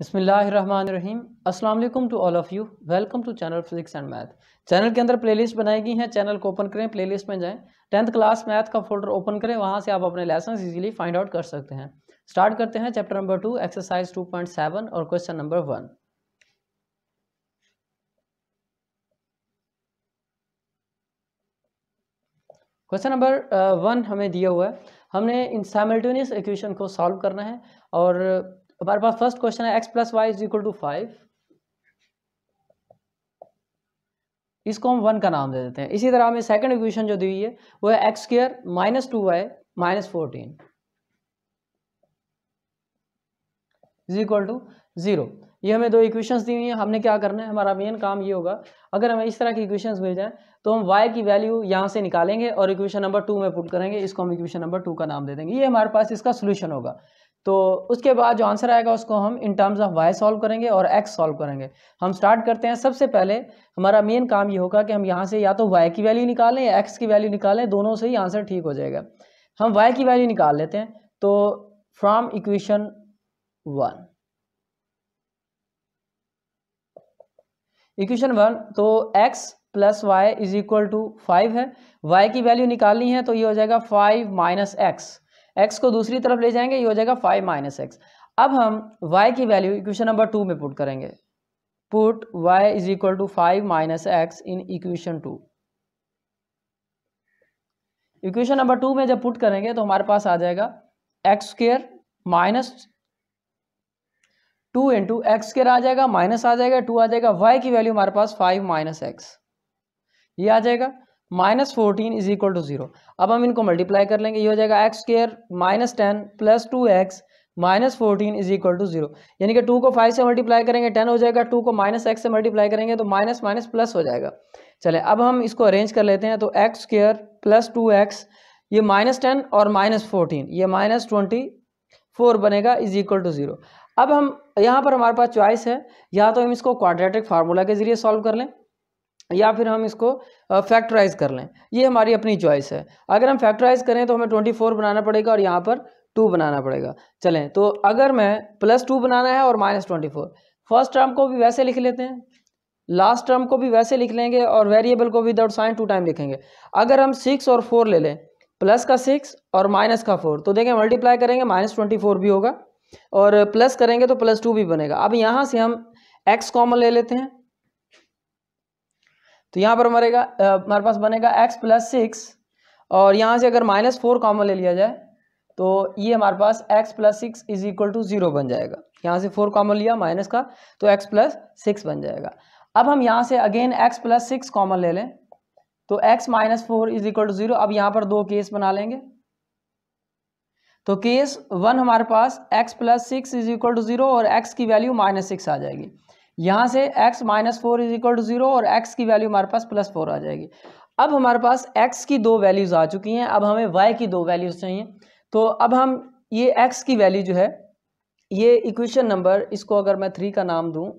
बसमीम अल्लाम to all of you welcome to channel physics and math channel के अंदर प्लेलिस्ट बनाई गई है चैनल को ओपन करें प्लेलिस्ट में जाएं टेंथ क्लास मैथ का फोल्डर ओपन करें वहां से आप अपने लेसन इजीली फाइंड आउट कर सकते हैं स्टार्ट करते हैं chapter number two exercise two point seven और question number one question number one हमें दिया हुआ है हमने इन साइमल्टेनियस इक्वेशन को सॉल्व करना है और तो हमारे पास फर्स्ट क्वेश्चन है X plus Y is equal to five इसको हम वन का नाम दे देते हैं इसी तरह हमें सेकंड इक्वेशन जो दी हुई है वो है x square minus two Y minus fourteen is equal to zero ये हमें दो इक्वेशंस दी हुई हैं हमने क्या करना है हमारा मेन काम ये होगा अगर हमें इस तरह की इक्वेशंस मिल जाए तो हम y की वैल्यू यहाँ से निकालेंगे और इक्वेशन नंबर टू में पुट करेंगे इसको हम इक्वेशन नंबर टू का नाम दे देंगे ये हमारे पास इसका सोल्यूशन होगा तो उसके बाद जो आंसर आएगा उसको हम in terms of Y solve करेंगे और एक्स सॉल्व करेंगे हम स्टार्ट करते हैं सबसे पहले हमारा मेन काम ये होगा कि हम यहाँ से या तो वाई की वैल्यू निकालें या एक्स की वैल्यू निकालें दोनों से ही आंसर ठीक हो जाएगा हम वाई की वैल्यू निकाल लेते हैं तो from equation one equation one तो x plus Y is equal to five है वाई की वैल्यू निकालनी है तो ये हो जाएगा फाइव माइनस एक्स एक्स को दूसरी तरफ ले जाएंगे ये हो जाएगा फाइव माइनस एक्स अब हम वाई की वैल्यू इक्वेशन नंबर टू में पुट करेंगे put y is equal to five minus x in equation two equation number two में जब पुट करेंगे तो हमारे पास आ जाएगा x square minus two into x square आ जाएगा माइनस आ जाएगा टू आ जाएगा वाई की वैल्यू हमारे पास फाइव माइनस एक्स ये आ जाएगा minus fourteen is equal to zero अब हम इनको मल्टीप्लाई कर लेंगे ये हो जाएगा x square minus ten plus two x minus fourteen is equal to zero यानी कि टू को फाइव से मल्टीप्लाई करेंगे टेन हो जाएगा टू को माइनस एक्स से मल्टीप्लाई करेंगे तो माइनस माइनस प्लस हो जाएगा चले अब हम इसको अरेंज कर लेते हैं तो x square plus two x ये माइनस टेन और माइनस फोर्टीन ये माइनस ट्वेंटी फोर बनेगा इज इक्वल टू ज़ीरो अब हम यहाँ पर हमारे पास चॉइस है या तो हम इसको क्वाड्रेटिक फार्मूला के ज़रिए सॉल्व कर लें या फिर हम इसको फैक्टराइज कर लें ये हमारी अपनी चॉइस है अगर हम फैक्टराइज करें तो हमें ट्वेंटी फोर बनाना पड़ेगा और यहाँ पर टू बनाना पड़ेगा चलें तो अगर मैं प्लस टू बनाना है और minus twenty four first term को भी वैसे लिख लेते हैं लास्ट टर्म को भी वैसे लिख लेंगे और वेरिएबल को विदाउट साइन टू टाइम लिखेंगे अगर हम सिक्स और फोर ले लें प्लस का सिक्स और माइनस का फोर तो देखें मल्टीप्लाई करेंगे माइनस ट्वेंटी फोर भी होगा और प्लस करेंगे तो प्लस टू भी बनेगा अब यहाँ से हम एक्स कॉमन ले लेते हैं तो यहाँ पर मरेगा हमारे पास बनेगा एक्स प्लस सिक्स और यहाँ से अगर माइनस फोर कॉमन ले लिया जाए तो ये हमारे पास x plus six is equal to zero बन जाएगा यहाँ से फोर कॉमन लिया माइनस का तो एक्स प्लस सिक्स बन जाएगा अब हम यहाँ से again x plus six common ले लें तो x minus four is equal to zero अब यहाँ पर दो केस बना लेंगे तो केस वन हमारे पास x plus six is equal to zero और एक्स की वैल्यू माइनस सिक्स आ जाएगी यहाँ से x minus four is equal to zero और x की वैल्यू हमारे पास प्लस फोर आ जाएगी अब हमारे पास x की दो वैल्यूज़ आ चुकी हैं अब हमें y की दो वैल्यूज़ चाहिए तो अब हम ये x की वैल्यू जो है ये इक्वेशन नंबर इसको अगर मैं थ्री का नाम दूँ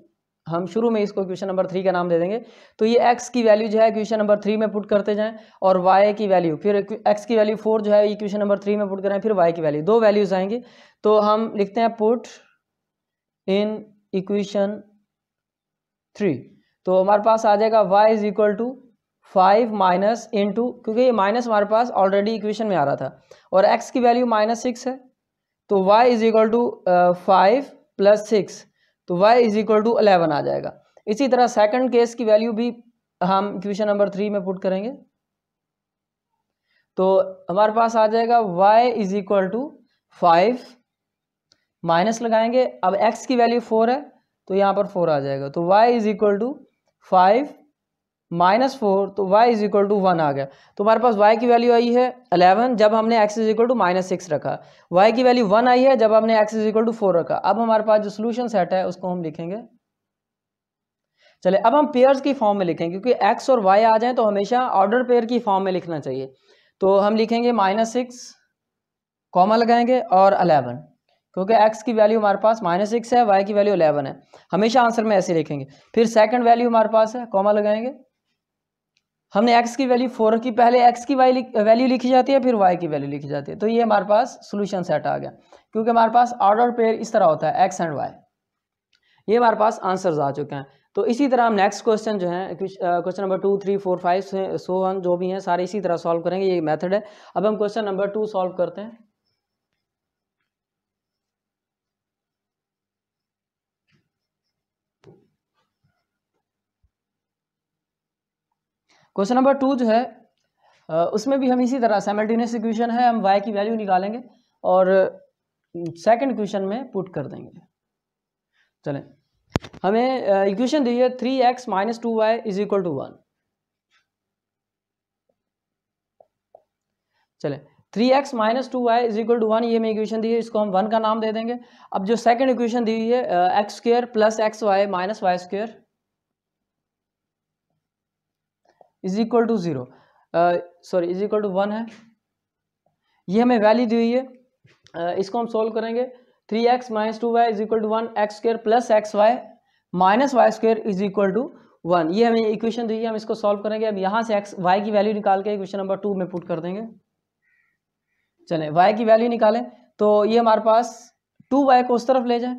हम शुरू में इसको क्वेश्चन नंबर थ्री का नाम दे देंगे तो ये एक्स की वैल्यू जो है क्वेश्चन नंबर थ्री में पुट करते जाएं और वाई की वैल्यू फिर एक्स की वैल्यू फोर जो है ये क्वेश्चन नंबर थ्री में पुट करें फिर वाई की वैल्यू दो वैल्यूज आएंगी तो हम लिखते हैं पुट इन इक्वेशन थ्री तो हमारे पास आ जाएगा y is equal to five minus in two क्योंकि ये माइनस हमारे पास ऑलरेडी इक्वेशन में आ रहा था और एक्स की वैल्यू माइनस सिक्स है तो y is equal to five plus six तो y is equal to eleven आ जाएगा इसी तरह सेकंड केस की वैल्यू भी हम इक्वेशन नंबर थ्री में पुट करेंगे तो हमारे पास आ जाएगा y is equal to five minus लगाएंगे अब x की वैल्यू फोर है तो यहाँ पर फोर आ जाएगा तो y is equal to five minus four तो y is equal to one आ गया तो हमारे पास y की वैल्यू आई है अलेवन जब हमने x is equal to minus six रखा y की वैल्यू वन आई है जब हमने x is equal to four रखा अब हमारे पास जो सोल्यूशन सेट है उसको हम लिखेंगे चले अब हम पेयर्स की फॉर्म में लिखेंगे क्योंकि x और y आ जाए तो हमेशा ऑर्डर पेयर की फॉर्म में लिखना चाहिए तो हम लिखेंगे माइनस सिक्स कॉमा लगाएंगे और अलेवन क्योंकि एक्स की वैल्यू हमारे पास माइनस सिक्स है वाई की वैल्यू अलेवन है हमेशा आंसर में ऐसे लिखेंगे फिर सेकंड वैल्यू हमारे पास है कॉमा लगाएंगे हमने एक्स की वैल्यू फोर की पहले एक्स की वाई वैल्यू लिखी जाती है फिर वाई की वैल्यू लिखी जाती है तो ये हमारे पास सोल्यूशन सेट आ गया क्योंकि हमारे पास ऑर्डर पेयर इस तरह होता है एक्स एंड वाई ये हमारे पास आंसर्स आ चुके हैं तो इसी तरह हम नेक्स्ट क्वेश्चन जो है question number two three four five so one जो भी हैं सारे इसी तरह सॉल्व करेंगे ये मेथड है अब हम क्वेश्चन नंबर टू सॉल्व करते हैं क्वेश्चन नंबर टू जो है उसमें भी हम इसी तरह साइमल्टेनियस इक्वेशन है हम वाई की वैल्यू निकालेंगे और सेकंड इक्वेशन में पुट कर देंगे चलें हमें इक्वेशन दी है three x minus two y is equal to one चले three x minus two y is equal to one ये हमें इक्वेशन दी है इसको हम वन का नाम दे देंगे अब जो सेकंड इक्वेशन दी हुई है x square plus x y minus y square is equal to zero sorry is equal to one है ये हमें वैल्यू दी हुई है uh, इसको हम सोल्व करेंगे three x minus two y is equal to one x square plus x y minus y square is equal to one ये हमें इक्वेशन दी है हम इसको सॉल्व करेंगे अब यहाँ से एक्स वाई की वैल्यू निकाल के इक्वेशन नंबर टू में पुट कर देंगे चलें वाई की वैल्यू निकालें तो ये हमारे पास टू वाई को उस तरफ ले जाएं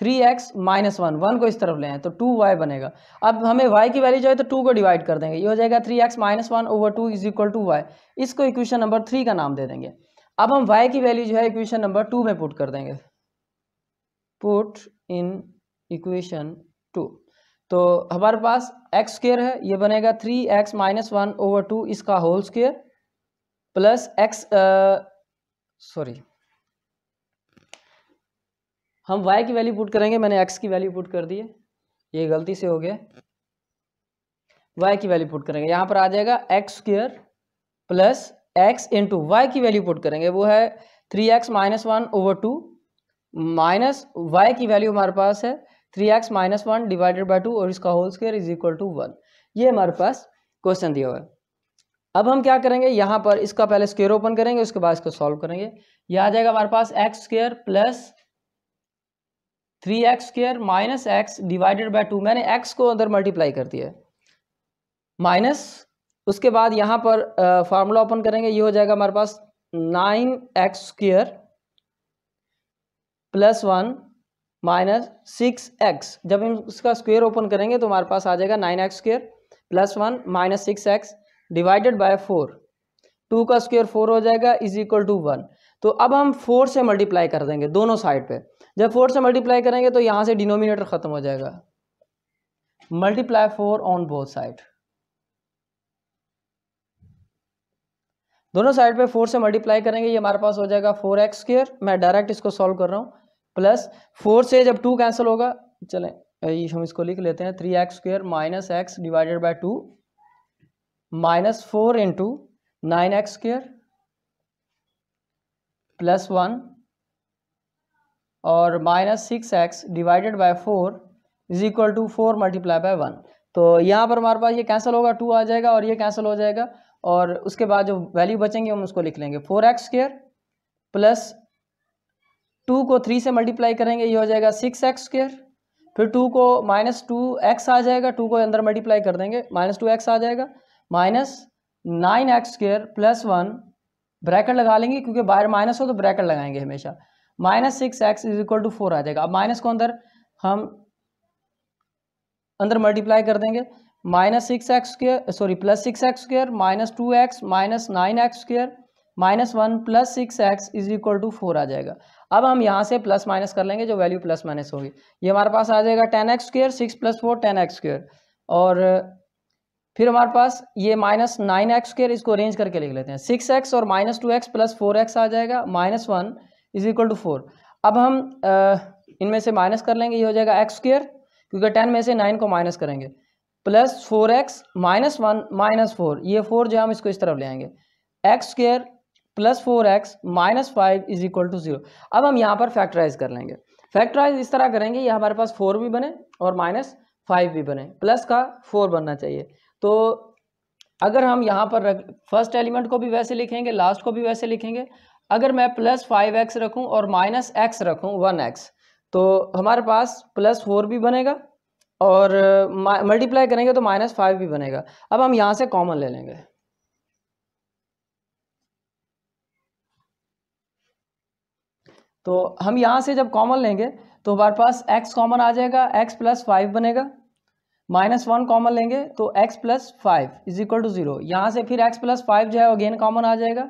three x minus one one को इस तरफ ले तो टू वाई बनेगा अब हमें वाई की वैल्यू जो है तो टू को डिवाइड कर देंगे ये हो जाएगा three x minus one over two is equal to y इसको इक्वेशन नंबर थ्री का नाम दे देंगे अब हम वाई की वैल्यू जो है इक्वेशन नंबर टू में पुट कर देंगे पुट इन इक्वेशन टू तो हमारे पास एक्स स्केयर है ये बनेगा three x minus one over two इसका whole square plus x sorry हम y की वैल्यू पुट करेंगे मैंने x की वैल्यू पुट कर दी है ये गलती से हो गया y की वैल्यू पुट करेंगे यहाँ पर आ जाएगा x square plus x into y की वैल्यू पुट करेंगे वो है three x minus one over two minus y की वैल्यू हमारे पास है three x minus one divided by two और इसका whole square is equal to one ये हमारे पास क्वेश्चन दिया हुआ है अब हम क्या करेंगे यहाँ पर इसका पहले स्क्वेयर ओपन करेंगे उसके बाद इसको सॉल्व करेंगे यह आ जाएगा हमारे पास x square plus three x square minus x divided by two मैंने एक्स को अंदर मल्टीप्लाई कर दिया माइनस उसके बाद यहाँ पर फार्मूला ओपन करेंगे ये हो जाएगा हमारे पास nine x square plus one minus six x जब हम इसका स्क्वेयर ओपन करेंगे तो हमारे पास आ जाएगा nine x square plus one minus six x divided by four two का स्क्वेयर फोर हो जाएगा इज इक्वल टू वन तो अब हम फोर से मल्टीप्लाई कर देंगे दोनों साइड पे जब फोर से मल्टीप्लाई करेंगे तो यहाँ से डिनोमिनेटर ख़त्म हो जाएगा multiply four on both side दोनों साइड पे फोर से मल्टीप्लाई करेंगे ये हमारे पास हो जाएगा फोर एक्स स्क्र मैं डायरेक्ट इसको सॉल्व कर रहा हूँ प्लस फोर से जब टू कैंसिल होगा चलें हम इसको लिख लेते हैं three x square minus x divided by two minus four into nine x square plus one और minus six x divided by four is equal to four multiply by one तो यहाँ पर हमारे पास ये कैंसिल होगा टू आ जाएगा और ये कैंसिल हो जाएगा और उसके बाद जो वैल्यू बचेंगे हम उसको लिख लेंगे four x square plus two को थ्री से मल्टीप्लाई करेंगे ये हो जाएगा सिक्स एक्स स्क्र फिर टू को माइनस टू एक्स आ जाएगा टू को अंदर मल्टीप्लाई कर देंगे माइनस टू एक्स आ जाएगा minus nine x square plus one bracket लगा लेंगे क्योंकि बाहर माइनस हो तो ब्रैकेट लगाएंगे हमेशा minus six x is equal to four आ जाएगा अब माइनस को अंदर हम अंदर मल्टीप्लाई कर देंगे minus six x square sorry plus six x square minus two x minus nine x square minus one plus six x is equal to four आ जाएगा अब हम यहाँ से प्लस माइनस कर लेंगे जो वैल्यू प्लस माइनस होगी ये हमारे पास आ जाएगा ten x square six plus four ten x square और फिर हमारे पास ये माइनस नाइन एक्स स्क्र इसको अरेंज करके लिख लेते हैं सिक्स एक्स और minus two x plus four x आ जाएगा minus one is equal to four अब हम इनमें से माइनस कर लेंगे ये हो जाएगा एक्स स्क्र क्योंकि टेन में से नाइन को माइनस करेंगे plus four x minus one minus four ये फोर जो हम इसको इस तरफ ले आएंगे x square plus four x minus five is equal to zero अब हम यहाँ पर फैक्टराइज कर लेंगे फैक्टराइज इस तरह करेंगे ये हमारे पास फोर भी बने और माइनस फाइव भी बने प्लस का फोर बनना चाहिए तो अगर हम यहाँ पर फर्स्ट एलिमेंट को भी वैसे लिखेंगे लास्ट को भी वैसे लिखेंगे अगर मैं प्लस फाइव एक्स रखूँ और माइनस एक्स रखूँ वन एक्स तो हमारे पास प्लस फोर भी बनेगा और मल्टीप्लाई uh, करेंगे तो माइनस फाइव भी बनेगा अब हम यहाँ से कॉमन ले लेंगे तो हम यहाँ से जब कॉमन लेंगे तो हमारे पास एक्स कॉमन आ जाएगा एक्स प्लस फाइव बनेगा माइनस वन कॉमन लेंगे तो x plus five is equal to zero यहाँ से फिर एक्स प्लस फाइव जो है अगेन कॉमन आ जाएगा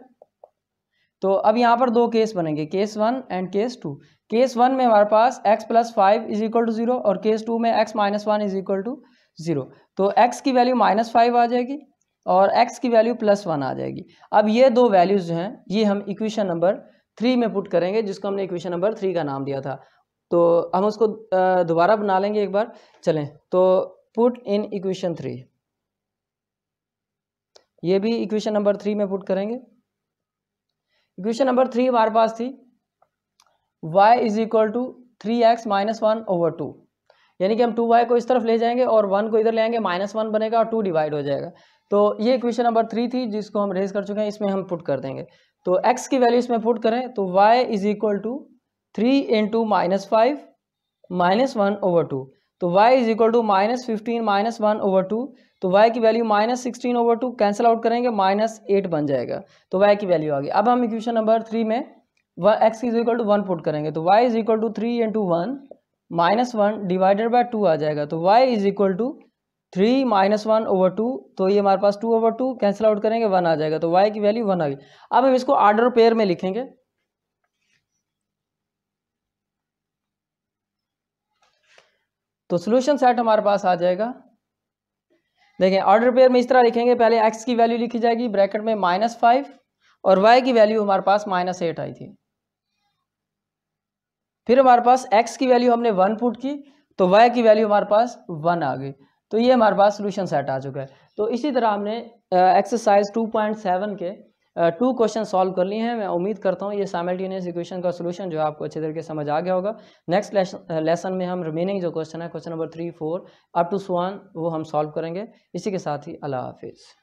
तो अब यहाँ पर दो केस बनेंगे case one and case two case one में हमारे पास x plus five is equal to zero और केस टू में x minus one is equal to zero तो x की वैल्यू माइनस फाइव आ जाएगी और x की वैल्यू प्लस वन आ जाएगी अब ये दो वैल्यूज़ जो हैं ये हम इक्वेशन नंबर थ्री में पुट करेंगे जिसको हमने इक्वेशन नंबर थ्री का नाम दिया था तो हम उसको दोबारा बना लेंगे एक बार चलें तो पुट इन इक्वेशन थ्री ये भी इक्वेशन नंबर थ्री में पुट करेंगे इक्वेशन नंबर थ्री हमारे पास थी y is equal to three x minus one over two यानी कि हम टू वाई को इस तरफ ले जाएंगे और वन को इधर ले आएंगे माइनस वन बनेगा और टू डिवाइड हो जाएगा तो ये इक्वेशन नंबर थ्री थी जिसको हम रेज कर चुके हैं इसमें हम पुट कर देंगे तो x की वैल्यू इसमें पुट करें तो y is equal to three in two minus five minus one over two तो y is equal to minus fifteen minus one over two तो y की value minus sixteen over two cancel out करेंगे minus eight बन जाएगा तो y की value आ गई अब हम इक्वेशन नंबर थ्री में x is equal to one put करेंगे तो y is equal to three into one minus one divided by two आ जाएगा तो y is equal to three minus one over two तो ये हमारे पास two over two cancel out करेंगे वन आ जाएगा तो y की वैल्यू वन आ गई अब हम इसको ऑर्डर पेयर में लिखेंगे तो सोल्यूशन सेट हमारे पास आ जाएगा देखें ऑर्डर पेयर में इस तरह लिखेंगे पहले एक्स की वैल्यू लिखी जाएगी ब्रैकेट में माइनस फाइव और वाई की वैल्यू हमारे पास माइनस एट आई थी फिर हमारे पास एक्स की वैल्यू हमने वन पुट की तो वाई की वैल्यू हमारे पास वन आ गई तो ये हमारे पास सोल्यूशन सेट आ चुका है तो इसी तरह हमने एक्सरसाइज टू पॉइंट सेवन के टू क्वेश्चन सॉल्व कर लिए हैं मैं उम्मीद करता हूँ ये साइमल्टेनियस इक्वेशन का सोल्यूशन जो आपको अच्छे तरीके समझ आ गया होगा नेक्स्ट लेसन में हम रिमेनिंग जो क्वेश्चन है question number three four up to one वो हम सॉल्व करेंगे इसी के साथ ही अल्लाह हाफिज़